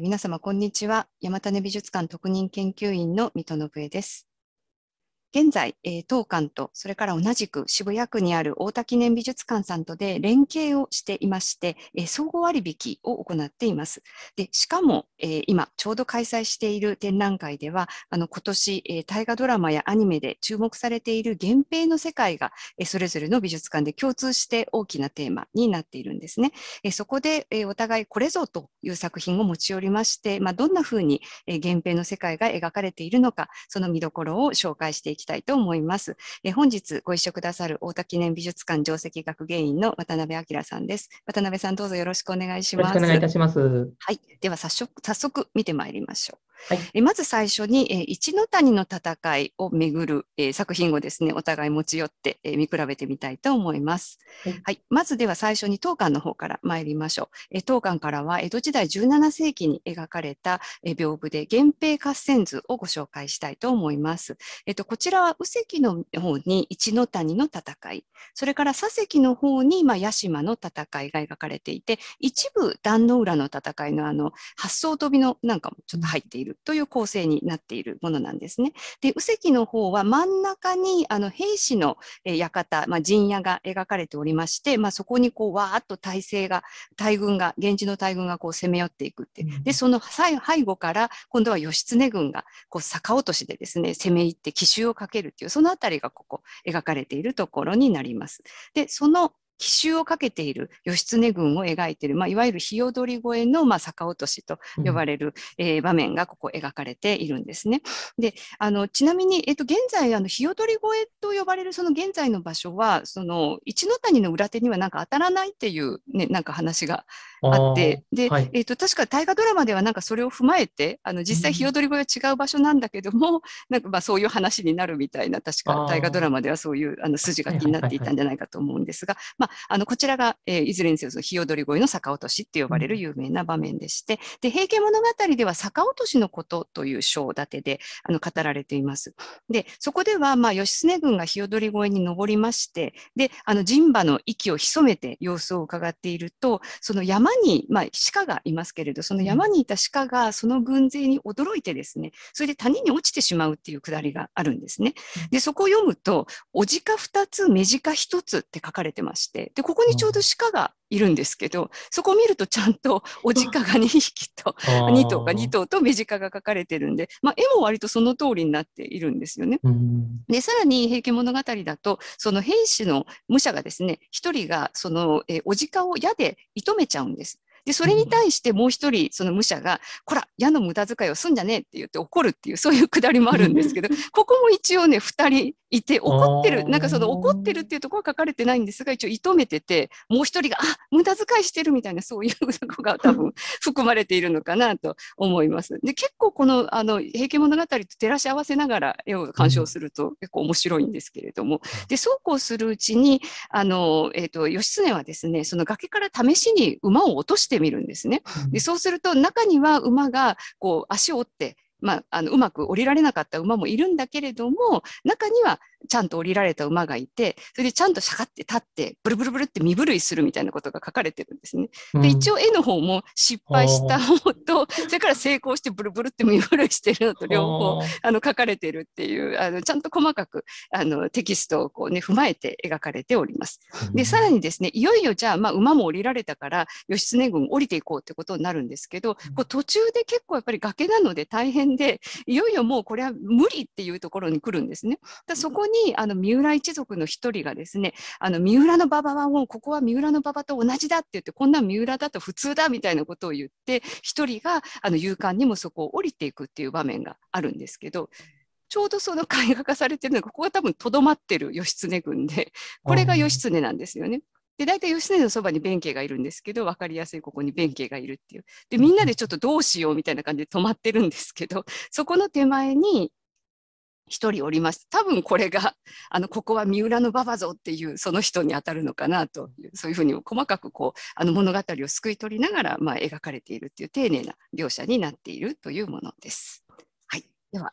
皆様こんにちは山種美術館特任研究員の水戸信江です現在、えー、当館と、それから同じく渋谷区にある太田記念美術館さんとで連携をしていまして、えー、総合割引を行っています。でしかも、えー、今、ちょうど開催している展覧会では、あの今年、え大河ドラマやアニメで注目されている源平の世界が、えそれぞれの美術館で共通して大きなテーマになっているんですね。えそこで、えお互いこれぞという作品を持ち寄りまして、まあ、どんなふうに、え源平の世界が描かれているのか、その見どころを紹介していききたいと思います。え本日ご一緒くださる大田記念美術館上席学芸員の渡辺明さんです。渡辺さんどうぞよろしくお願いします。よろしくお願いいたします。はい、では早速早速見てまいりましょう。はい、えまず最初に、え一の谷の戦いをめぐる、え作品をですねお互い持ち寄って、え見比べてみたいと思います、はい、はい、まずでは最初に当館の方から参りましょう、え当館からは江戸時代17世紀に描かれた、え屏風で源平合戦図をご紹介したいと思います、えっと、こちらは右関の方に一の谷の戦いそれから左関の方に、まあ、屋島の戦いが描かれていて一部壇の浦の戦いのあの八層飛びのなんかもちょっと入っているるという構成になっているものなんですね。で、右石の方は真ん中にあの兵士の館、まあ、陣屋が描かれておりまして、まあ、そこにこうわーっと体制が、大軍が、源氏の大軍がこう攻め寄っていくってで、その背後から今度は義経軍がこう逆落としでですね、攻め入って奇襲をかけるっていう、そのあたりがここ描かれているところになります。で、その奇襲をかけている義経軍を描いている、まあ、いわゆる日踊り越えの、まあ、逆落としと呼ばれる、うん、えー、場面がここ描かれているんですね。であのちなみに、えっと、現在あの日踊り越えと呼ばれるその現在の場所はその一ノ谷の裏手にはなんか当たらないっていう、ね、なんか話があってで、はい、えっと、確か大河ドラマではなんかそれを踏まえてあの実際日踊り越えは違う場所なんだけども、うん、なんかまあそういう話になるみたいな確か大河ドラマではそういうあの筋書きになっていたんじゃないかと思うんですが、まああ、のこちらが、えー、いずれにせよ、ひよどり越えの坂落としって呼ばれる有名な場面でして、で、平家物語では坂落としのことという章立てであの語られています。で、そこでは、まあ、義経軍がひよどり越えに登りまして、で、あの陣馬の息を潜めて様子を伺っていると、その山に、まあ、鹿がいますけれど、その山にいた鹿がその軍勢に驚いてですね、それで谷に落ちてしまうっていうくだりがあるんですね。で、そこを読むと、おじか2つ、目じか1つって書かれてまして、してでここにちょうど鹿がいるんですけどそこを見るとちゃんとお鹿が2匹と2 頭か2頭と目鹿が描かれてるんで、まあ、絵も割とその通りになっているんですよね。でさらに「平家物語」だとその兵士の武者がですね1人がその、えー、お鹿を矢で射止めちゃうんです。で、それに対してもう一人、その武者が、こら、矢の無駄遣いをすんじゃねえって言って怒るっていう、そういうくだりもあるんですけど、ここも一応ね、二人いて、怒ってる、なんかその怒ってるっていうところは書かれてないんですが、一応、いとめてて、もう一人が、あ無駄遣いしてるみたいな、そういう子が多分 含まれているのかなと思います。で、結構この、あの、平家物語と照らし合わせながら絵を鑑賞すると結構面白いんですけれども、で、そうこうするうちに、あの、えっ、ー、と、義経はですね、その崖から試しに馬を落としててみるんですね。でそうすると中には馬がこう足を折ってまあ、あのうまく降りられなかった馬もいるんだけれども中にはちゃんと降りられた馬がいて、それでちゃんとしゃがって立って、ブルブルブルって身震いするみたいなことが書かれてるんですね。で、一応絵の方も失敗した方と、それから成功してブルブルって身震いしてるのと両方あの書かれてるっていう、あのちゃんと細かくあのテキストをこうね、踏まえて描かれております。で、さらにですね、いよいよじゃあ、まあ、馬も降りられたから、義経軍降りていこうってことになるんですけど、こう途中で結構やっぱり崖なので大変で、いよいよもうこれは無理っていうところに来るんですね。だそこにあの三浦一族の一人がですねあの三浦の馬場はもうここは三浦の馬場と同じだって言ってこんな三浦だと普通だみたいなことを言って一人があの勇敢にもそこを降りていくっていう場面があるんですけどちょうどその絵画化されてるのがここが多分とどまってる義経軍でこれが義経なんですよね。で大体義経のそばに弁慶がいるんですけど分かりやすいここに弁慶がいるっていうでみんなでちょっとどうしようみたいな感じで止まってるんですけどそこの手前に一人おりまし多分これが あのここは三浦の馬場ぞっていうその人にあたるのかなというそういうふうに細かくこうあの物語をすくい取りながら、まあ、描かれているっていう丁寧な描写になっているというものです。はい、では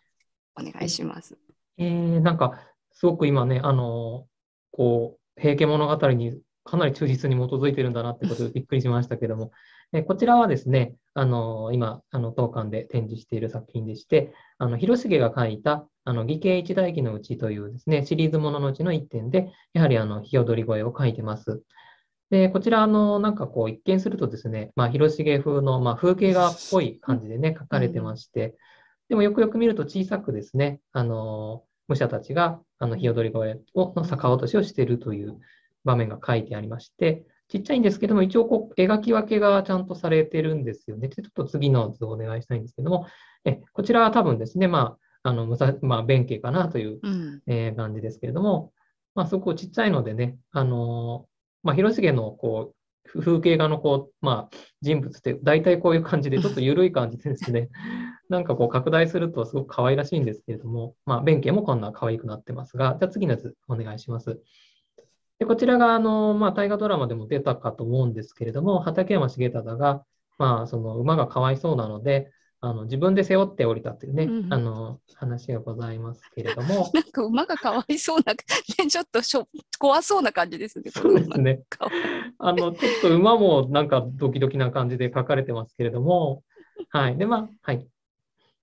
お願いします。えー、なんかすごく今ねあのこう平家物語にかなり忠実に基づいてるんだなってことでびっくりしましたけどもえこちらはですね、あの今、あの当館で展示している作品でして、あの広重が書いたあの義兄一代記のうちというですね、シリーズもののうちの1点で、やはりあのよどり声を書いてます。で、こちら、の、なんかこう、一見するとですね、まあ、広重風の、まあ、風景画っぽい感じでね、書かれてまして、でもよくよく見ると小さくですね、あの、武者たちが、あの、よどり声を、の逆落としをしているという場面が書いてありまして、ちっちゃいんですけども、一応こう描き分けがちゃんとされてるんですよね。ちょっと次の図をお願いしたいんですけども、えこちらは多分ですね、まあ、あの、まあ、弁慶かなという、うん、えー、感じですけれども、まあ、すごくちっちゃいのでね、あのまあ、広重のこう風景画のこう、まあ、人物って大体こういう感じで ちょっと緩い感じでですね なんかこう拡大するとすごく可愛らしいんですけれども、まあ、弁慶もこんな可愛くなってますがじゃあ次の図お願いします。でこちらがあの、まあ、大河ドラマでも出たかと思うんですけれども、畠山重忠が、まあ、その馬がかわいそうなので、あの自分で背負って降りたというね、うんあの話がございますけれども。なんか馬がかわいそうな、ね、ちょっとしょ怖そうな感じですね。そうですね。あのちょっと馬もなんかドキドキな感じで書かれてますけれども、はい。で、まあ、はい。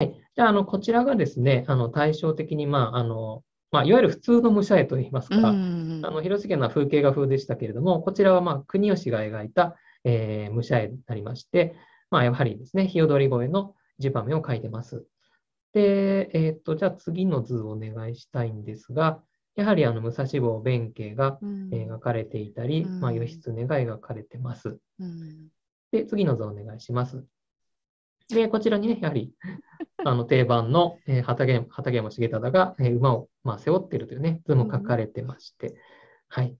はい、じゃあ、あのこちらがですね、あの対照的に、まあ、あのまあ、いわゆる普通の武者絵といいますか、あの広重のは風景画風でしたけれども、こちらはまあ国吉が描いた、えー、武者絵になりまして、まあ、やはりですね、日踊り越えの地場面を描いてます。で、えー、っと、じゃあ次の図をお願いしたいんですが、やはりあの武蔵坊弁慶が描かれていたり、まあ、義経が描かれてます。で、次の図をお願いします。で、こちらにね、やはり、あの定番の、えー、畑畑山重忠が、えー、馬を、まあ、背負ってるというね、図も書かれてまして、うん、はい。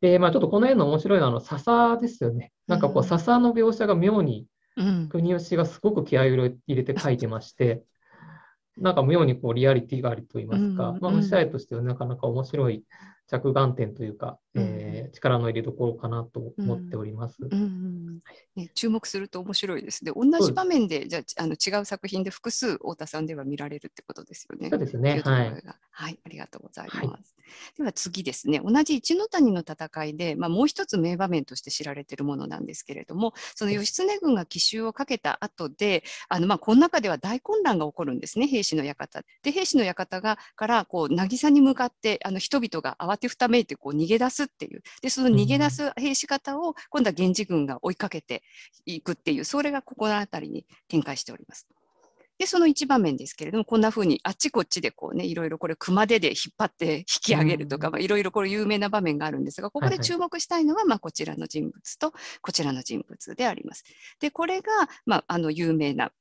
で、まあ、ちょっとこの絵の面白いのは、あの、笹ですよね。なんかこう、笹の描写が妙に、うん、国吉がすごく気合を入れて書いてまして、なんか妙にこうリアリティがあると言いますか、うんまあ、武者絵としてはなかなか面白い着眼点というか、え力の入れどころかなと思っております、ね、注目すると面白いですね。同じ場面でじゃあの違う作品で複数太田さんでは見られるってことですよね。そうですね。はい、はい、ありがとうございます。はい、では次ですね。同じ一ノ谷の戦いで、まあ、もう一つ名場面として知られているものなんですけれども、その義経軍が奇襲をかけた後で、あのまあこの中では大混乱が起こるんですね。兵士の館で兵士の館がからこう渚に向かってあの人々が慌てふためいてこう逃げ出すすっていうでその逃げ出す兵士方を今度は源氏軍が追いかけていくっていうそれがここの辺りに展開しております。でその1場面ですけれどもこんな風にあっちこっちでこうねいろいろこれ熊手で引っ張って引き上げるとか、まあ、いろいろこれ有名な場面があるんですがここで注目したいのは、はいはい、まあ、こちらの人物とこちらの人物であります。でこれが、まあ、あの有名な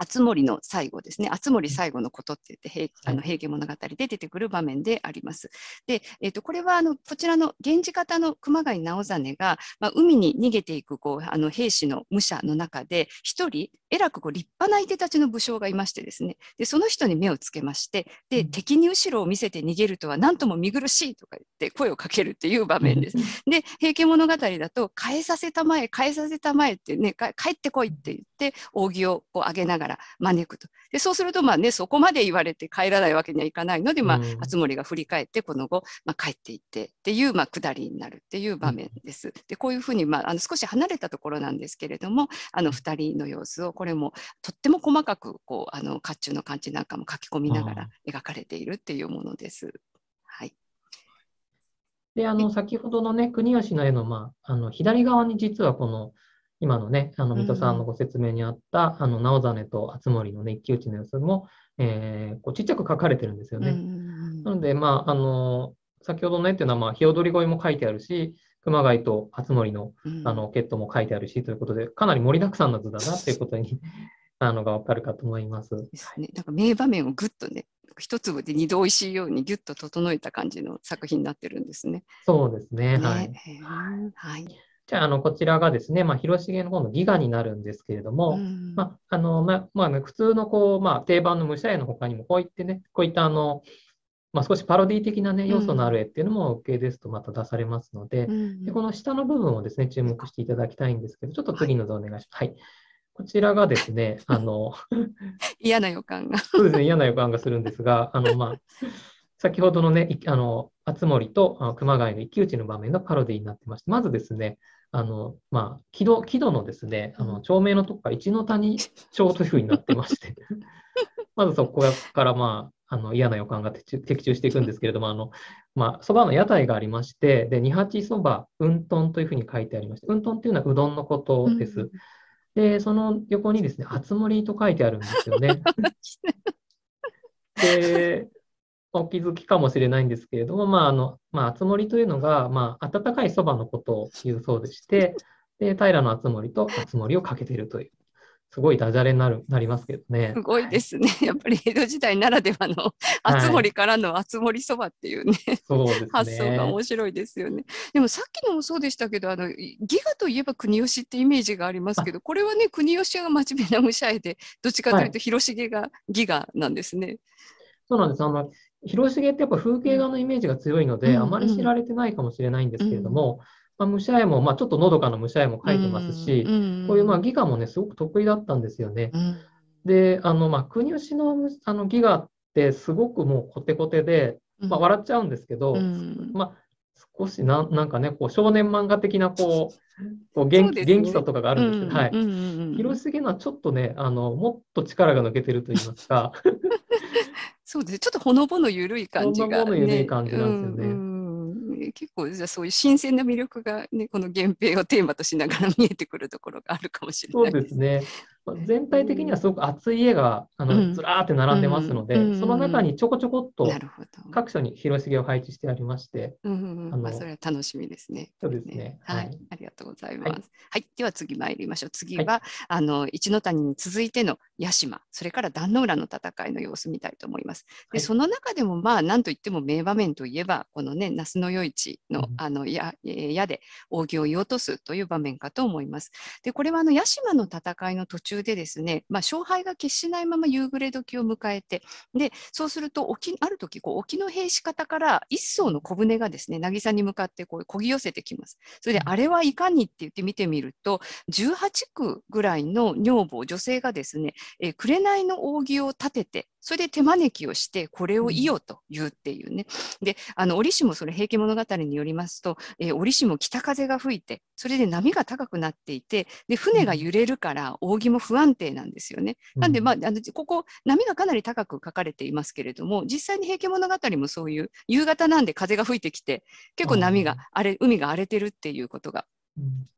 熱森の最後ですね、熱森最後のことって言って、あの平家物語で出てくる場面であります。で、えー、とこれはあのこちらの源氏方の熊谷直実が、まあ、海に逃げていくこうあの兵士の武者の中で、一人、えらくこう立派ないでたちの武将がいましてですね、でその人に目をつけまして、で敵に後ろを見せて逃げるとは、なんとも見苦しいとか言って声をかけるっていう場面です。で、平家物語だと、変えさせたまえ、変えさせたまえってね、帰ってこいって言って、扇をこう上げながら、から招くと。で、そうすると、まあね、そこまで言われて帰らないわけにはいかないので、まあ、熱盛が振り返って、この後、まあ、帰っていってっていう、まあ、下りになるっていう場面です。で、こういうふうに、まあ、あの、少し離れたところなんですけれども、あの、二人の様子を、これも、とっても細かく、こう、あの、甲冑の感じなんかも書き込みながら描かれているっていうものです。はい。であの先ほどのね国吉の絵の,、まあ、あの左側に実はこの今のね、あの、水戸さんのご説明にあった、うん、あの、直実と厚森のね、一騎打ちの様子も、えー、こう、ちっちゃく書かれてるんですよね。うん、なので、まあ、あの、先ほどの絵っていうのは、まあ、日踊り声も書いてあるし、熊谷と厚森の、あの、決闘も書いてあるし、ということで、かなり盛りだくさんの図だなっていうことに、あの、がわかるかと思います。ですね。なんか名場面をぐっとね、一粒で二度おいしいようにぎゅっと整えた感じの作品になってるんですね。そうですね。ねはい。はい。じゃあ、あの、こちらがですね、まあ、広重の方のギガになるんですけれども、うん、まあ、あの、まあ、まあ、ね、普通のこう、まあ、定番の武者絵の他にも、こういってね、こういったあの、まあ、少しパロディ的な、ね、要素のある絵っていうのも OK ですとまた出されますのでうん、でこの下の部分をですね注目していただきたいんですけどちょっと次の図お願いします。はい、こちらがですね あの嫌な予感がそうですね嫌な予感がするんですがあの、まあ、先ほどのねあの熱森と熊谷の一騎打ちの場面のパロディになってましてまずですねあの、まあ、木戸、木戸のですね、あの、町名のとこら一の谷町というふうになってまして まずそこから、まあ、あの、嫌な予感が的中していくんですけれども、あの、まあ、そばの屋台がありまして、で、二八そば、うんとんというふうに書いてありまして、うんとんっていうのはうどんのことです。うん、で、その横にですね、あつ森と書いてあるんですよね。で、お気づきかもしれないんですけれども、まあ、あの、まあ、あつ森というのが、まあ、温かいそばのことを言うそうでして、で、平のあつ森とあつ森をかけているという、すごいダジャレになる、なりますけどね。すごいですね。やっぱり江戸時代ならではの、あつ森からのあつ森そばっていうね、はい発想が面白いですよね。でもさっきのもそうでしたけど、あの、ギガといえば国吉ってイメージがありますけど、これはね、国吉が真面目な武者絵で、どっちかというと広重がギガなんですね。はいそうなんです。あの、広重ってやっぱ風景画のイメージが強いので、あまり知られてないかもしれないんですけれども、まあ、武者絵も、まあ、ちょっとのどかな武者絵も描いてますし、こういうまあギガもね、すごく得意だったんですよね。で、あの、まあ、国吉のあのギガってすごくもうコテコテで、まあ、笑っちゃうんですけど、まあ、少しななんかねこう少年漫画的なこう こう元気、ね、元気さとかがあるんですけど、はい広重のはちょっとねあのもっと力が抜けてると言いますか そうですちょっとほのぼの緩い感じが、ね、ほのぼの緩い感じなんですよね。うんうん結構じゃそういう新鮮な魅力がねこの源平をテーマとしながら見えてくるところがあるかもしれないです。そうですね。全体的にはすごく熱い家があのずらーって並んでますので、その中にちょこちょこっと各所に広重を配置してありまして、あのそれは楽しみですね。そうですね。はい、ありがとうございます。はい、では次参りましょう。次は、あの一ノ谷に続いての屋島、それから壇ノ浦の戦いの様子見たいと思います。で、その中でもまあなんと言っても名場面といえばこのね那須の与一の、あのや矢で扇を射落とすという場面かと思います。で、これはあの屋島の戦いの途中中でですね、まあ、勝敗が決しないまま夕暮れ時を迎えて、で、そうすると沖、ある時、こう、沖の兵士方から一艘の小舟がですね、渚に向かってこう、漕ぎ寄せてきます。それで、あれはいかにって言って見てみると、18区ぐらいの女房、女性がですね、えー、紅の扇を立てて、それで手招きをして、これをいよと言うっていうね。で、あの、折しもそれ、平家物語によりますと、えー、折しも北風が吹いて、それで波が高くなっていて、で、船が揺れるから、扇も不安定なんですよね。なんで、まあ、あのここ、波がかなり高く書かれていますけれども、実際に平家物語もそういう、夕方なんで風が吹いてきて、結構波が荒れ、海が荒れてるっていうことが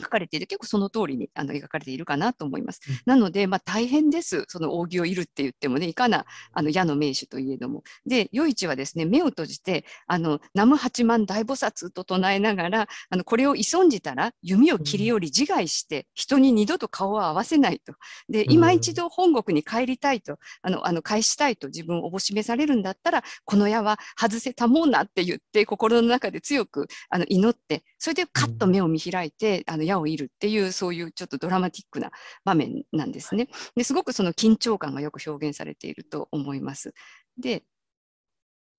書かれている、結構その通りにあの描かれているかなと思います。なので、まあ、大変ですその扇を射るって言ってもねいかなあの矢の名手といえども。で余市はですね目を閉じて「あの南無八幡大菩薩」と唱えながらあのこれを損じたら弓を切りより自害して、人に二度と顔を合わせないとで今一度本国に帰りたいとあのあの返したいと自分をおぼしめされるんだったらこの矢は外せたもんなって言って心の中で強くあの祈ってそれでカッと目を見開いて、あの矢を射るっていうそういうちょっとドラマティックな場面なんですね。ですごくその緊張感がよく表現されていると思います。で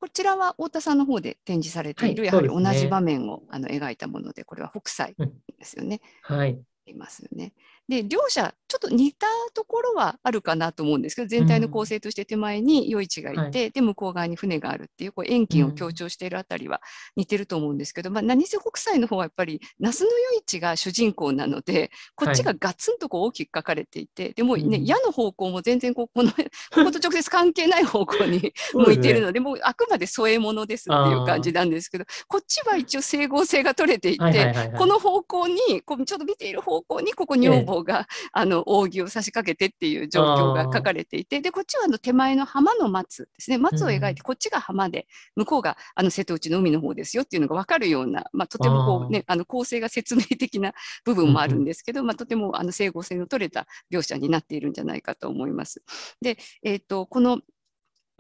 こちらは太田さんの方で展示されている、はいね、やはり同じ場面をあの描いたものでこれは北斎ですよね。うん、はいいますよね。で両者ちょっと似たところはあるかなと思うんですけど全体の構成として手前に余市がいて、うんはい、で向こう側に船があるっていうこう遠近を強調しているあたりは似てると思うんですけど、まあ、何せ北斎の方はやっぱり那須の余市が主人公なのでこっちがガツンとこう大きく書かれていて、はい、でもね、矢の方向も全然ここの ここと直接関係ない方向に 向いてるのでね、もうあくまで添え物ですっていう感じなんですけどこっちは一応整合性が取れていて、はいはいはいはい、この方向にこうちょっと見ている方向にここ女房方があの扇を差し掛けてっていう状況が書かれていてでこっちはあの手前の浜の松ですね松を描いて、こっちが浜で向こうがあの瀬戸内の海の方ですよっていうのが分かるような、まあ、とてもこう、ね、あの構成が説明的な部分もあるんですけど、まあ、とてもあの整合性の取れた描写になっているんじゃないかと思います。で、えーとこの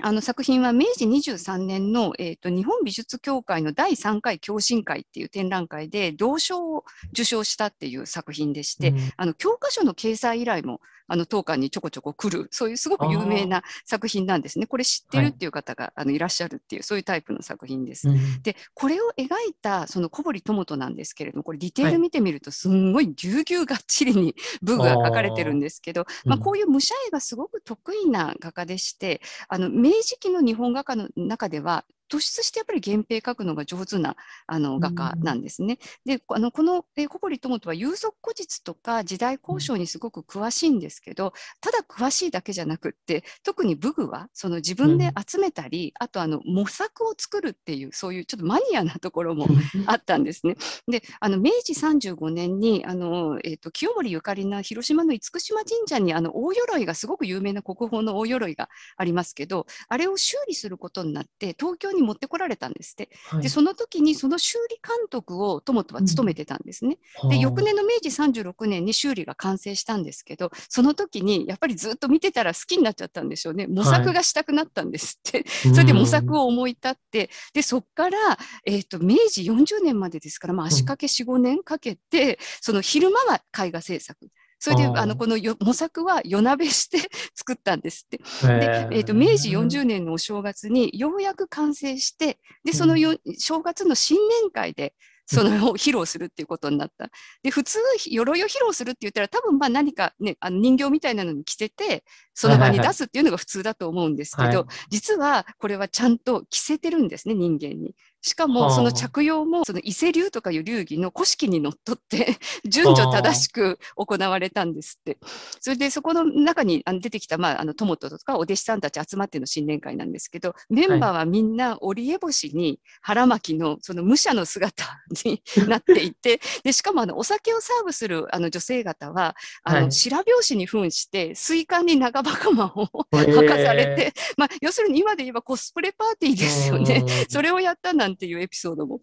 あの作品は明治23年の、えーと、日本美術協会の第3回共振会っていう展覧会で銅賞を受賞したっていう作品でして、うん、あの教科書の掲載依頼もあの当館にちょこちょこ来るそういうすごく有名な作品なんですね。これ知ってるっていう方が、はい、あのいらっしゃるっていうそういうタイプの作品です。うん、でこれを描いたその小堀智人なんですけれどもこれディテール見てみるとすんごいぎゅうぎゅうがっちりに文具が描かれてるんですけど、まあ、こういう武者絵がすごく得意な画家でしてあの明治期の日本画家の中では突出してやっぱり原平書くのが上手なあの画家なんですね。であのこの、えー、小堀友人は有俗古実とか時代交渉にすごく詳しいんですけどただ詳しいだけじゃなくって特に武具はその自分で集めたり、うん、あとあの模索を作るっていうそういうちょっとマニアなところもあったんですね。であの明治35年にあの、えーと清盛ゆかりな広島の厳島神社にあの大鎧がすごく有名な国宝の大鎧がありますけどあれを修理することになって東京に持ってこられたんですって、はい、でその時にその修理監督を友とは務めてたんですね、うん、で翌年の明治36年に修理が完成したんですけどその時にやっぱりずっと見てたら好きになっちゃったんでしょうね模索がしたくなったんですって、はい、それで模索を思い立ってでそっから、えーと、明治40年までですから、まあ、足掛け45、年かけてその昼間は絵画制作それであのこの模索は夜鍋して 作ったんですって。で、えー、と明治40年のお正月にようやく完成してでそのよ、正月の新年会でそのを 披露するっていうことになった。で、普通、鎧を披露するって言ったら、多分まあ何かね、あの人形みたいなのに着せて、その場に出すっていうのが普通だと思うんですけど、はいはい、実はこれはちゃんと着せてるんですね、人間に。しかもその着用もその伊勢流とかいう流儀の古式にのっとって 順序正しく行われたんですってそれでそこの中に出てきた、まあ、あの友とかお弟子さんたち集まっての新年会なんですけどメンバーはみんな織江星に腹巻きのその武者の姿に なっていてでしかもあのお酒をサーブするあの女性方はあの白拍子に扮して水管に長袴を 履かされて、まあ、要するに今で言えばコスプレパーティーですよねそれをやったんだんっていうエピソードも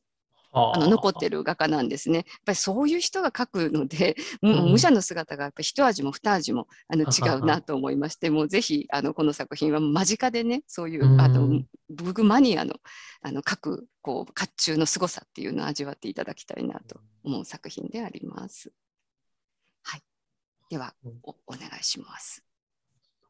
あの残ってる画家なんですね。やっぱりそういう人が描くので、うん、武者の姿がやっぱ一味も二味もあの違うなと思いまして、もうぜひあのこの作品は間近でね、そういうあのブグマニアのあの描くこう甲冑の凄さっていうのを味わっていただきたいなと思う作品であります。はい、ではおお願いします。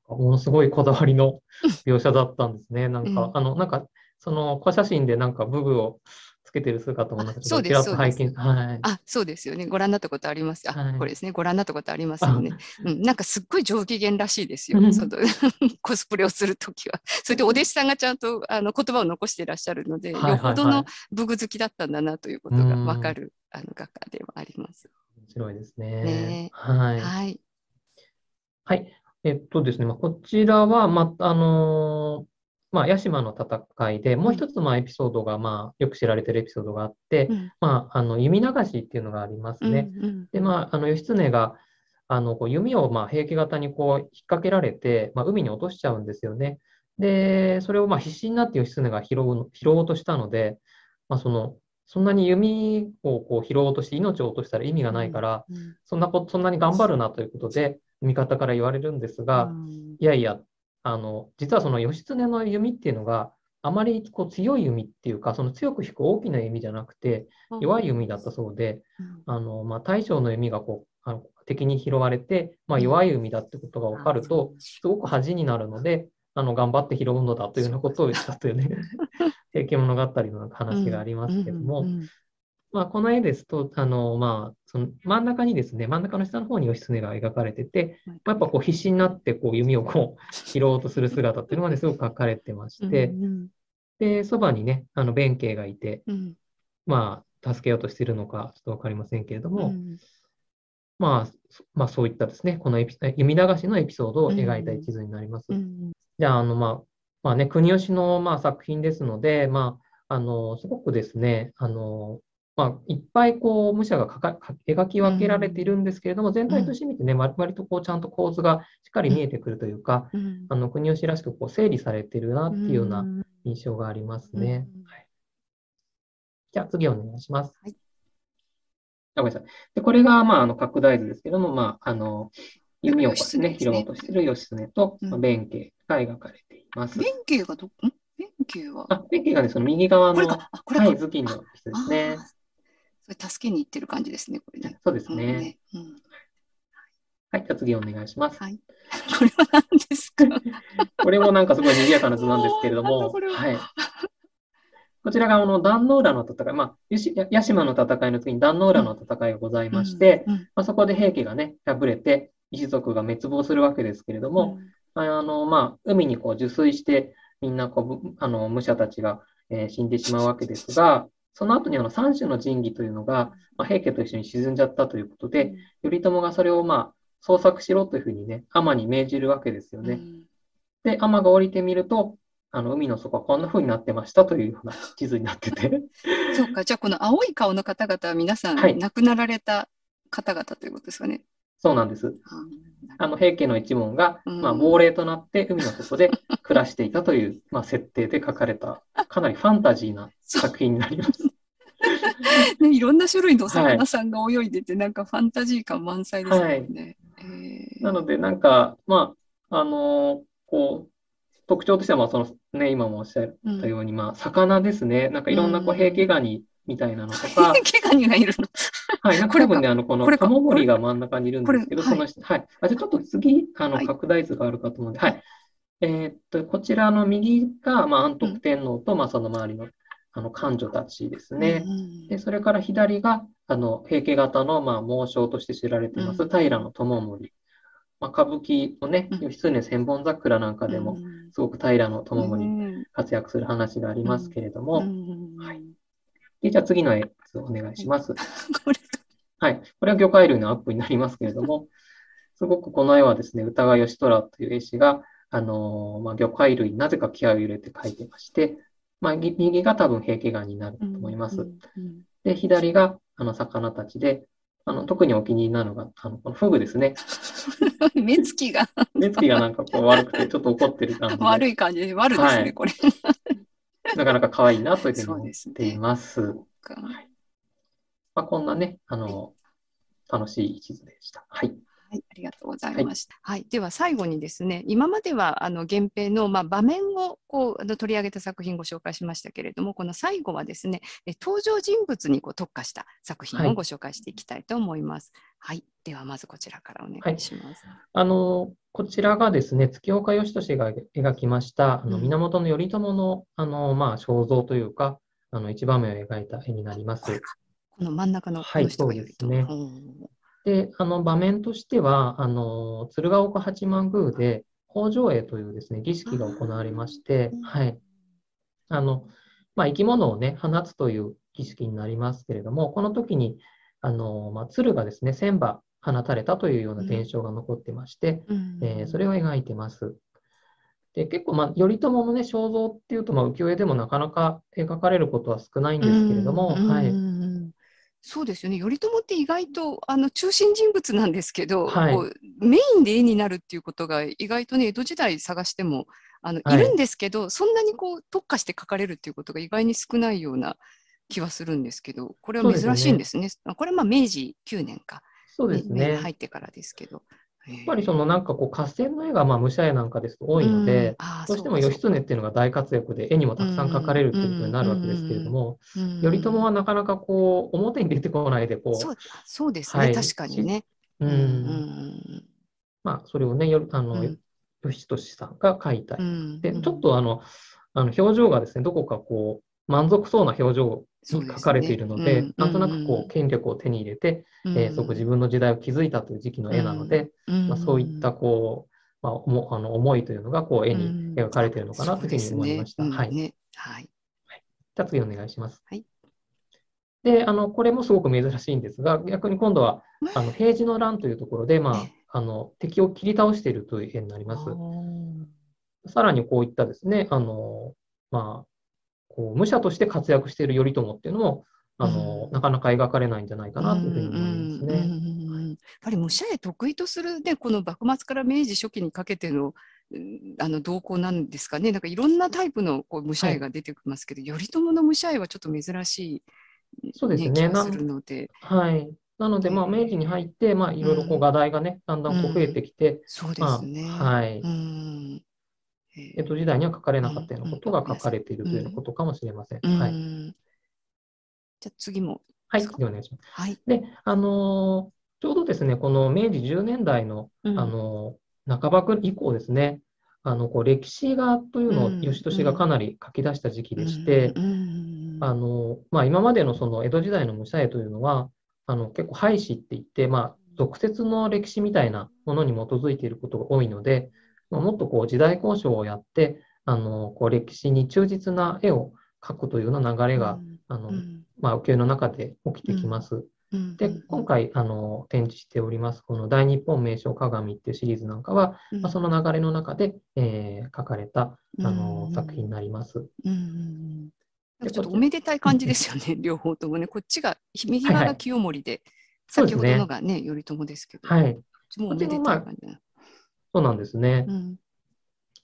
ものすごいこだわりの描写だったんですね。なんか、うん、あのなんか。その小写真でなんか武具をつけてる姿もなんかちょっと拝見はい、あそうですよねご覧になったことありますあ、はい、これですねご覧になったことありますよね、うん、なんかすっごい上機嫌らしいですよ、その コスプレをするときは それでお弟子さんがちゃんとあの言葉を残していらっしゃるので、はいはよほどの武具好きだったんだなということがわかるあの画家ではあります面白いですね、ね、はい、はい、はい、えっとですね、まあ、こちらは、まあ、あのーまあ、屋島の戦いで、もう一つ、まあ、エピソードが、まあ、よく知られてるエピソードがあって、うん、まあ、あの、弓流しっていうのがありますね。うんうん、で、まあ、あの、義経が、あの、こう弓を、まあ、平家型にこう、引っ掛けられて、まあ、海に落としちゃうんですよね。で、それを、まあ、必死になって義経が拾う、拾おうとしたので、まあ、その、そんなに弓をこう拾おうとして命を落としたら意味がないから、うんうん、そんなこと、そんなに頑張るなということで、味方から言われるんですが、いやいや、あの、実はその義経の弓っていうのが、あまりこう強い弓っていうか、その強く引く大きな弓じゃなくて、弱い弓だったそうで、うん、あの、まあ、大将の弓がこう、あの敵に拾われて、まあ、弱い弓だってことが分かると、すごく恥になるので、あの頑張って拾うのだというようなことを言ったというね、平 家物語の話がありますけども、まあ、この絵ですと、あの、まあ、その真ん中にですね、真ん中の下の方に義経が描かれてて、まあ、やっぱこう必死になってこう弓をこう拾おうとする姿っていうのがね、すごく描かれてまして、うんうん、で、そばにね、あの弁慶がいて、うん、まあ、助けようとしているのかちょっとわかりませんけれども、うん、まあ、まあ、そういったですね、このエピ弓流しのエピソードを描いた一途になります。じゃあ、あの、まあ、まあね、国吉のまあ作品ですので、まあ、あの、すごくですね、あの、まあ、いっぱいこう武者がかかか描き分けられているんですけれども、うん、全体として見てね、割とこうちゃんと構図がしっかり見えてくるというか、うん、あの国吉らしくこう整理されてるなっていうような印象がありますね。うん、はい、じゃあ次お願いします。はいごめんなさい。で、これが、まあ、あの、拡大図ですけども、まあ、あの、弓をですね、広々としている義経と、うん、弁慶が描かれています。弁慶がど、ん弁慶はあ、弁慶がね、その右側の、こ頭巾の人ですね。助けに行ってる感じですね、これね。そうですね。うん、はい、じゃあ次お願いします。はい、これは何ですか これもなんかすごい賑やかな図なんですけれども、はい。こちらがあの壇ノ浦の戦い、まあ、屋島の戦いの時に壇ノ浦の戦いがございまして、まあ、そこで平家がね、敗れて、一族が滅亡するわけですけれども、うん、あのまあ、海にこう受水して、みんなこうあの武者たちが、えー、死んでしまうわけですが、その後にあの3種の神器というのが、まあ、平家と一緒に沈んじゃったということで、頼朝がそれをまあ捜索しろというふうにね、天に命じるわけですよね。うん、で、天が降りてみると、あの海の底はこんなふうになってましたというような地図になってて。そうか、じゃあこの青い顔の方々は皆さん、はい、亡くなられた方々ということですかね。そうなんです。あの平家の一門が、まあ、亡霊となって海の底で暮らしていたという、まあ、設定で書かれたかなりファンタジーな作品になります。ね、いろんな種類の魚さんが泳いでて、はい、なんかファンタジー感満載ですよね。はい、なのでなんかまああのー、こう特徴としてはまあその、ね、今もおっしゃったように、うん、まあ、魚ですねなんかいろんなこう平家ガニみたいなのとか。うん、平家ガニがいるのはい、これもね、あの、この、カモが真ん中にいるんですけど、この、はい。あ、じゃちょっと次、あの、拡大図があるかと思うんで、はい。えっと、こちらの右が、まあ、安徳天皇と、まあ、その周りの、あの、官女たちですね。で、それから左が、あの、平家型の、まあ、猛将として知られています、平の友盛。まあ、歌舞伎のね、義経千本桜なんかでも、すごく平の友盛活躍する話がありますけれども、はい。で、じゃあ次の絵、お願いします。これはい。これは魚介類のアップになりますけれども、すごくこの絵はですね、歌川義虎という絵師が、あのー、まあ、魚介類になぜか気合を入れて描いてまして、まあ、右が多分平家眼になると思います。で、左があの魚たちで、あの特にお気に入りなのが、あのこのフグですね。目つきが。目つきがなんかこう悪くて、ちょっと怒ってる感じ。悪い感じで、悪ですね、はい、これ。なかなか可愛いなというふうに思っています。すね、はいまあ、こんなね、あの、楽しい地図でした。はい。はい、ありがとうございました。はい、はい、では最後にですね、今まではあの源平のまあ、場面をこう取り上げた作品ご紹介しましたけれども、この最後はですね、登場人物にこう特化した作品をご紹介していきたいと思います。はい、はい、ではまずこちらからお願いします。はい、あのこちらがですね、月岡義俊が描きましたあの源頼朝のあのまあ、肖像というか、あの一場面を描いた絵になります。の真ん中のこの人がよりと。はい、そうですね。で、あの場面としては、あの鶴岡八幡宮で、北条絵というですね、儀式が行われまして、はい。あの、ま生き物をね、放つという儀式になりますけれども、この時に、あの、まあ、鶴がですね、千羽放たれたというような伝承が残ってまして、うん、えー、それを描いてます。で結構、まあ、頼朝の、ね、肖像っていうと、まあ、浮世絵でもなかなか描かれることは少ないんですけれども、うん、はい、そうですよね頼朝って意外とあの中心人物なんですけど、はい、こうメインで絵になるっていうことが意外とね江戸時代探してもあの、はい、いるんですけどそんなにこう特化して描かれるっていうことが意外に少ないような気はするんですけどこれは珍しいんですね。すねこれはまあ明治9年か、そうですね、入ってからですけど。やっぱりそのなんかこう合戦の絵がまあ武者絵なんかですと多いので、どうしても義経っていうのが大活躍で絵にもたくさん描かれるっていうことになるわけですけれども、頼朝はなかなかこう表に出てこないでこうそうですね、確かにね。うんまあ、それをねあの、義俊さんが描いたり、でちょっとあのあの表情がですねどこかこう満足そうな表情に書かれているので、ね、なんとなくこう権力を手に入れて、うん、えー、すごく自分の時代を築いたという時期の絵なので、うん、まあ、そういったこう、まあ、あの思いというのがこう絵に描かれているのかなというふうに思いました。うんね、はい、はい、じゃあ次お願いします。はいで、あの、これもすごく珍しいんですが、逆に今度は、あの、平治の乱というところで、まあ、あの、敵を切り倒しているという絵になります。さらにこういったですね、あの、まあ、こう武者として活躍している頼朝っていうのもあの、うん、なかなか描かれないんじゃないかなというふうに思いますね。やっぱり武者へ得意とする、ね、この幕末から明治初期にかけてのあの動向なんですかね、なんかいろんなタイプのこう武者絵が出てきますけど、はい、頼朝の武者絵はちょっと珍しい、ね、そうですね気がするので。はい、なので、まあ、明治に入って、まあ、いろいろこう画題がね、だんだんこう増えてきて、そうですね。はい。うん江戸時代には書かれなかったようなことが書かれているということかもしれません。はい、じゃ次も。はい、次お願いします。はい、で、あのー、ちょうどですね、この明治10年代の、あのー、半ば以降ですね、あのこう歴史画というのを義俊がかなり書き出した時期でして、あのまあ、今までのその江戸時代の武者絵というのはあの結構廃止って言って、まあ、俗説の歴史みたいなものに基づいていることが多いのでもっとこう時代交渉をやって、あのこう歴史に忠実な絵を描くというような流れが、あのまあ、浮世の中で起きてきます。で今回あの展示しておりますこの「大日本名所鏡」っていうシリーズなんかは、まあ、その流れの中で、えー、書かれたあの、作品になります。うんちょっとおめでたい感じですよね、両方ともね。こっちが、右側が清盛で、はいはい、先ほどのがね、頼朝ですけど、はい、もうおめでたい感じそうなんですね。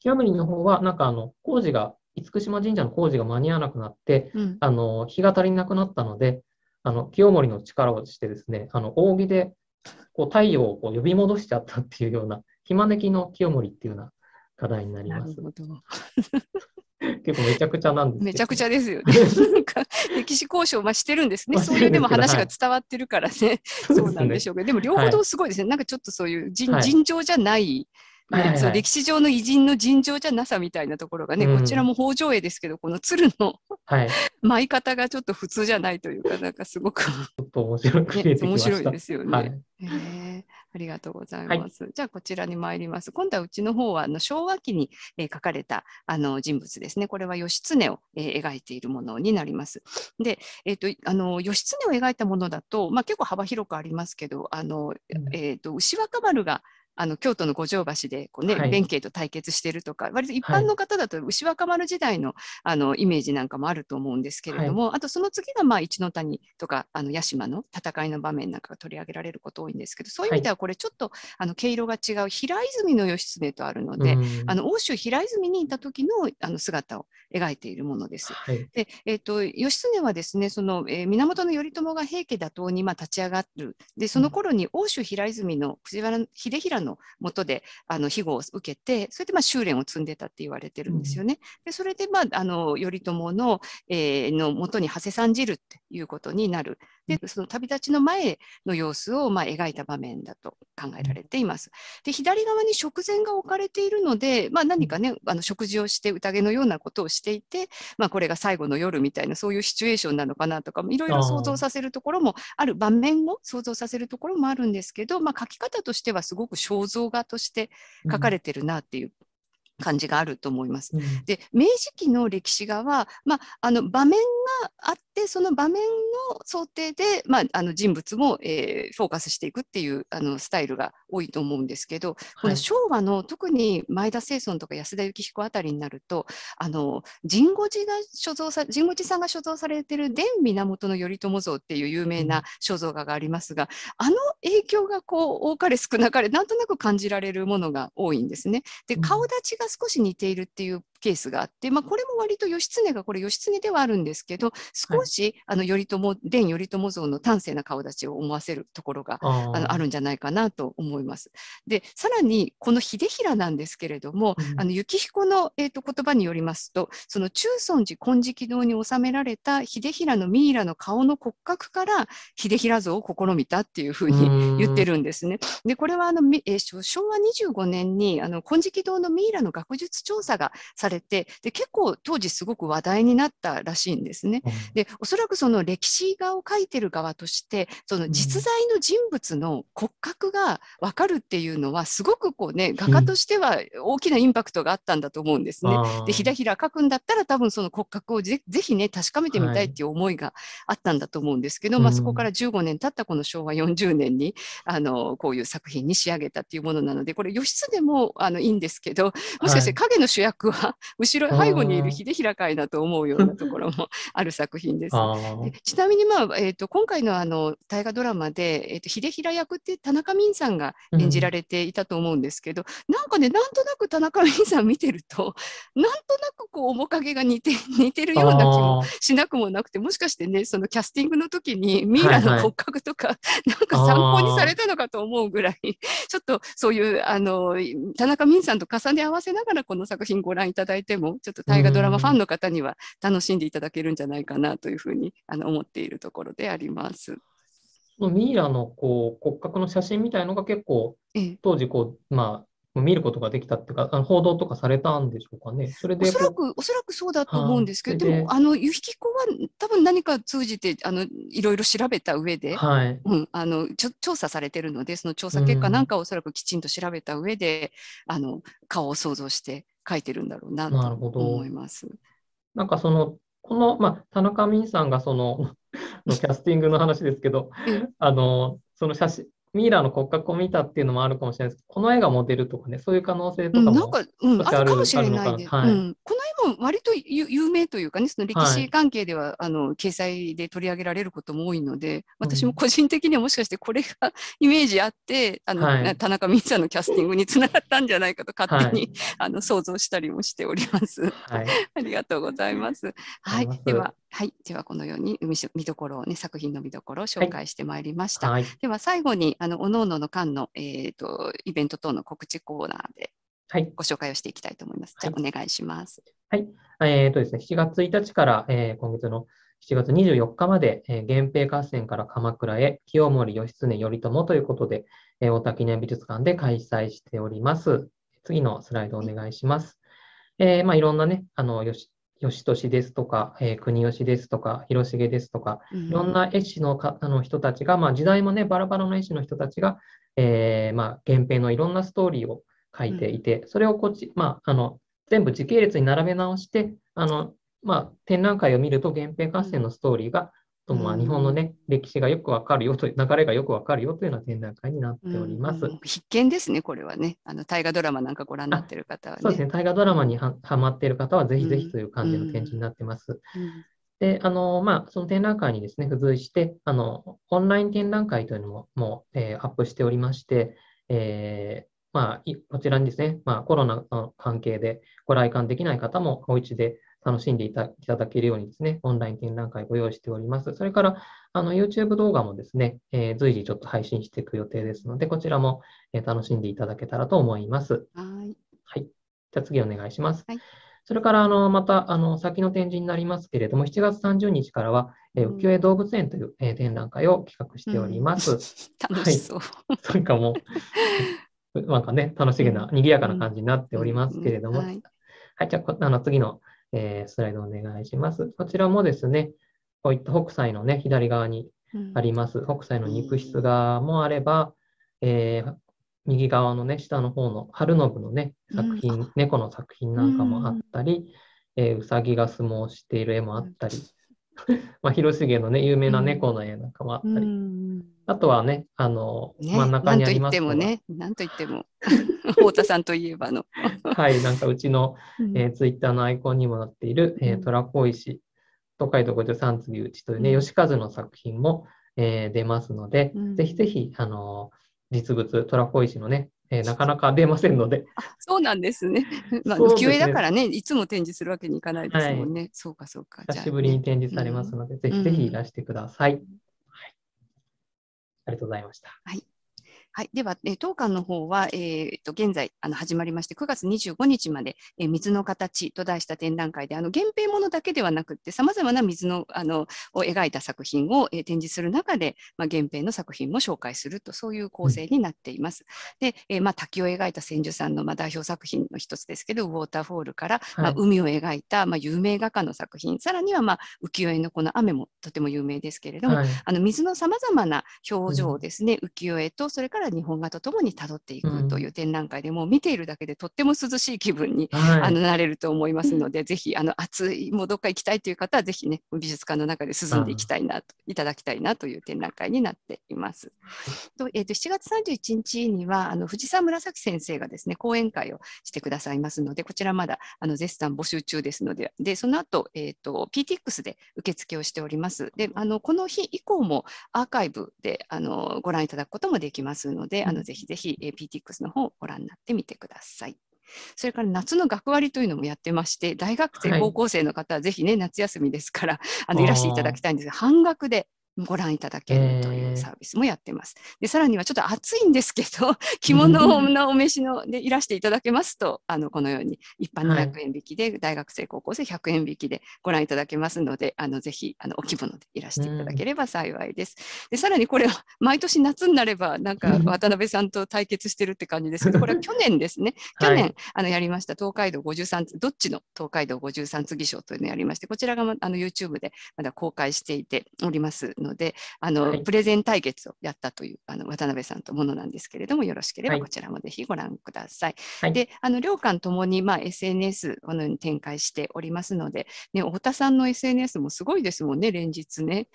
うん、の方は、なんかあの、工事が、厳島神社の工事が間に合わなくなって、うん、あの、日が足りなくなったので、あの、清盛の力をしてですね、あの、扇で、こう、太陽をこう呼び戻しちゃったっていうような、暇まねきの清盛っていうような課題になります。結構めちゃくちゃなんですめちゃくちゃですよね。歴史交渉、まあ、してるんですね。そういうでも話が伝わってるからね。そうなんでしょうけど、でも両方ともすごいですね。なんかちょっとそういう尋常じゃないまあ、でもその歴史上の偉人の尋常じゃなさみたいなところがね、こちらも北条絵ですけど、この鶴の、はい、舞い方がちょっと普通じゃないというか、なんかすごく面白いですよね。はい、ありがとうございます。はい、じゃあこちらに参ります。今度はうちの方はあの昭和期に、えー、書かれたあの人物ですね。これは義経を、えー、描いているものになります。で、えー、とあの義経を描いたものだと、まあ結構幅広くありますけど、あの、うん、えっ、と牛若丸があの京都の五条橋でこうね、はい、弁慶と対決してるとか割と一般の方だと牛若丸時代のあのイメージなんかもあると思うんですけれども、はい、あとその次がまあ一の谷とかあの屋島の戦いの場面なんかが取り上げられること多いんですけどそういう意味ではこれちょっと、あの毛色が違う平泉の義経とあるので、あの欧州平泉にいた時のあの姿を描いているものです。でえーと、義経はですねその、えー、源頼朝が平家打倒にまあ立ち上がるでその頃に欧州平泉の藤原秀衡のの下であの庇護を受けてそれでまあ修練を積んでたって言われてるんですよね。でそれでまああの頼朝の,、えー、の元に馳せさんじるっていうことになるでその旅立ちの前の様子をま描いた場面だと考えられています。で左側に食前が置かれているので、まあ、何かねあの食事をして宴のようなことをしていて、まあ、これが最後の夜みたいなそういうシチュエーションなのかなとかいろいろ想像させるところもある場面を想像させるところもあるんですけど、まあ、書き方としてはすごく肖像画として書かれてるなっていう。感じがあると思います。うん、で明治期の歴史画は、まあ、あの場面があっでその場面の想定で、まあ、あの人物も、えー、フォーカスしていくっていうあのスタイルが多いと思うんですけど、はい、この昭和の特に前田清尊とか安田幸彦あたりになるとあの神護寺が所蔵さ神護寺さんが所蔵されてる伝源頼朝像っていう有名な肖像画がありますが、うん、あの影響がこう多かれ少なかれなんとなく感じられるものが多いんですね。で顔立ちが少し似ているっていうケースがあって、まあ、これも割と義経がこれ義経ではあるんですけど少し、あの頼朝伝頼朝像の端正な顔立ちを思わせるところがあのあるんじゃないかなと思います。でさらにこの秀衡なんですけれども、うん、あの幸彦の、えーと、言葉によりますとその中尊寺金色堂に収められた秀衡のミイラの顔の骨格から秀衡像を試みたっていうふうに言ってるんですね。でこれはあの、えー、昭和25年にあの金色堂のミイラの学術調査がされれてで結構当時すごく話題になったらしいんですね。でおそらくその歴史画を描いてる側としてその実在の人物の骨格が分かるっていうのはすごくこうね画家としては大きなインパクトがあったんだと思うんですね。でひらひら描くんだったら多分その骨格をぜぜひね確かめてみたいっていう思いがあったんだと思うんですけど、はい、まあ、そこから15年経ったこの昭和40年にあのこういう作品に仕上げたっていうものなのでこれ義経もあのいいんですけどもしかして影の主役は 後ろ背後にいる秀平会だと思うようなところも ある作品です。でちなみに、まあえーと、今回のあの大河ドラマで、えーと、秀平役って田中泯さんが演じられていたと思うんですけど、うん、なんかねなんとなく田中泯さん見てると なんとなくこう面影が似て似てるような気もしなくもなくてもしかしてねそのキャスティングの時にミイラの骨格とか、はいはい、なんか参考にされたのかと思うぐらいちょっとそういうあの田中泯さんと重ね合わせながらこの作品ご覧いただいても、ちょっと大河ドラマファンの方には楽しんでいただけるんじゃないかなというふうにあの思っているところであります。ミイラのこう骨格の写真みたいのが結構当時こう、まあ、見ることができたっていうか、あの報道とかされたんでしょうかね。そおそらく、おそらくそうだと思うんですけど、でも、あの、ゆひきこは多分何か通じて、あの、いろいろ調べた上で、はい、うん、あの、ちょ調査されてるので、その調査結果なんかをおそらくきちんと調べた上で、うん、あの、顔を想像して、書いてるんだろうなと思います。なんかそのこの、まあ、田中泯さんがその のキャスティングの話ですけど、あのその写真ミイラの骨格を見たっていうのもあるかもしれないですこの絵がモデルとかね、そういう可能性とかも、うか、あるかもしれないです、はいうん、この本、割と有名というかね、その歴史関係では、はい、あの掲載で取り上げられることも多いので、私も個人的にはもしかしてこれが イメージあって、あの、はい、田中美さんのキャスティングにつながったんじゃないかと勝手に、はい、あの想像したりもしており ます。はい、ありがとうございます。はい、では、はい、ではこのように見どころをね、作品の見どころを紹介してまいりました。では最後に、あの各々の間のえっ、ー、とイベント等の告知コーナーではい、ご紹介をしていきたいと思います。じゃあ、お願いします。はい。えっ、ー、とですね、7月1日から、えー、今月の7月24日まで、えー、源平合戦から鎌倉へ、清盛義経頼朝ということで、えー、大田記念美術館で開催しております。次のスライドお願いします。えー、まあ、いろんなね、あの、義義俊ですとか、えー、国吉ですとか、広重ですとか、いろんな絵師のかあの人たちが、まあ、時代もね、バラバラの絵師の人たちが、えー、まあ、源平のいろんなストーリーを書いていて、それをこっち、まあ、あの、全部時系列に並べ直して、あの、まあ、展覧会を見ると源平合戦のストーリーが、とまあ日本のね、歴史がよくわかるよと、いう、流れがよくわかるよというような展覧会になっております。必見ですね、これはね。あの、大河ドラマなんかご覧になってる方は、ね、そうですね、大河ドラマにはまっている方は、ぜひぜひという感じの展示になってます。で、あの、まあ、その展覧会にですね、付随して、あの、オンライン展覧会というのも、もう、えー、アップしておりまして、えー、まあ、こちらにですね、まあ、コロナの関係でご来館できない方もお家で楽しんでいただけるようにですね、オンライン展覧会ご用意しております。それから、あの、YouTube 動画もですね、えー、随時ちょっと配信していく予定ですので、こちらも、え楽しんでいただけたらと思います。はい。はい。じゃ次お願いします。はい、それから、あの、また、あの、先の展示になりますけれども、7月30日からは、えー、浮世絵動物園という、え展覧会を企画しております。うん、楽しそう。はい、それかもなんかね、楽しげな、賑やかな感じになっておりますけれども、はい、じゃあ、あの次の、えー、スライドお願いします。こちらもですね、こういった北斎のね、左側にあります、北斎の肉筆画もあれば、えー、右側のね、下の方の春信のね、作品、うん、猫の作品なんかもあったり、うん、えー、うさぎが相撲をしている絵もあったり、まあ、広重のね、有名な猫の絵なんかもあったり、うん、あとはね、あの、ね、真ん中にありますなんと言ってもね、なんと言っても、太田さんといえばの。はい、なんかうちの、えー、ツイッターのアイコンにもなっている、えー、虎小石、都会道五十三次うちというね、うん、吉和の作品も、えー、出ますので、うん、ぜひぜひ、あの、実物、虎小石のね、えー、なかなか出ませんので。そうなんですね。まあ、浮世絵だからね、いつも展示するわけにいかないですもんね。はい、そうか、そうか。久しぶりに展示されますので、うん、ぜひぜひいらしてください。うんありがとうございました。はいはい、では、えー、当館の方は、えーっと現在あの始まりまして9月25日まで、えー、水の形と題した展覧会であの源平ものだけではなくてさまざまな水のあのを描いた作品を、えー、展示する中で、まあ、源平の作品も紹介するとそういう構成になっています。で、えー、まあ、滝を描いた千住さんの、まあ、代表作品の一つですけど「ウォーターフォール」から、はい、まあ、海を描いた、まあ、有名画家の作品さらには、まあ、浮世絵のこの雨もとても有名ですけれども、はい、あの水のさまざまな表情ですね、浮世絵とそれからから日本画とともにたどっていくという展覧会で、もう見ているだけでとっても涼しい気分に、はい、あのなれると思いますので、ぜひあの暑いもうどっか行きたいという方はぜひね美術館の中で進んでいきたいなと、いただきたいなという展覧会になっています。とえーと、と7月31日にはあの藤沢紫先生がですね講演会をしてくださいますのでこちらまだあの絶賛募集中ですのででその後、えーと、と PTX で受付をしております。であのこの日以降もアーカイブであのご覧いただくこともできますので、あのぜひぜひ、えー、PTX の方をご覧になってみてください。それから夏の学割というのもやってまして、大学生、高校生の方はぜひね、夏休みですから、あのいらしていただきたいんですが、半額でご覧いただけるというサービスもやってます。でさらにはちょっと暑いんですけど 着物をお召しのでいらしていただけますとあのこのように一般700円引きで、はい、大学生高校生100円引きでご覧いただけますのであのぜひあのお着物でいらしていただければ幸いです。でさらにこれは毎年夏になればなんか渡辺さんと対決してるって感じですけどこれは去年ですね 去年、はい、あのやりました東海道53どっちの東海道53次賞というのをやりましてこちらがあの YouTube でまだ公開していております。のであの、はい、プレゼン対決をやったというあの渡辺さんとものなんですけれどもよろしければこちらもぜひご覧ください。はい、であの両館ともに、まあ、SNS をのように展開しておりますので、ね、太田さんの SNS もすごいですもんね連日ね。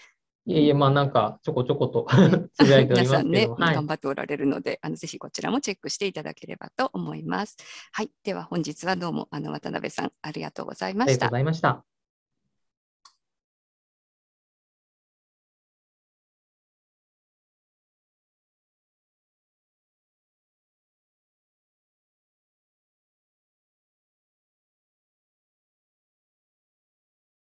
いえいえ、まあなんかちょこちょことつぶやいておりますけど皆さんね、はい、頑張っておられるので、あのぜひこちらもチェックしていただければと思います。はい、では本日はどうもあの渡辺さんありがとうございました。ありがとうございました。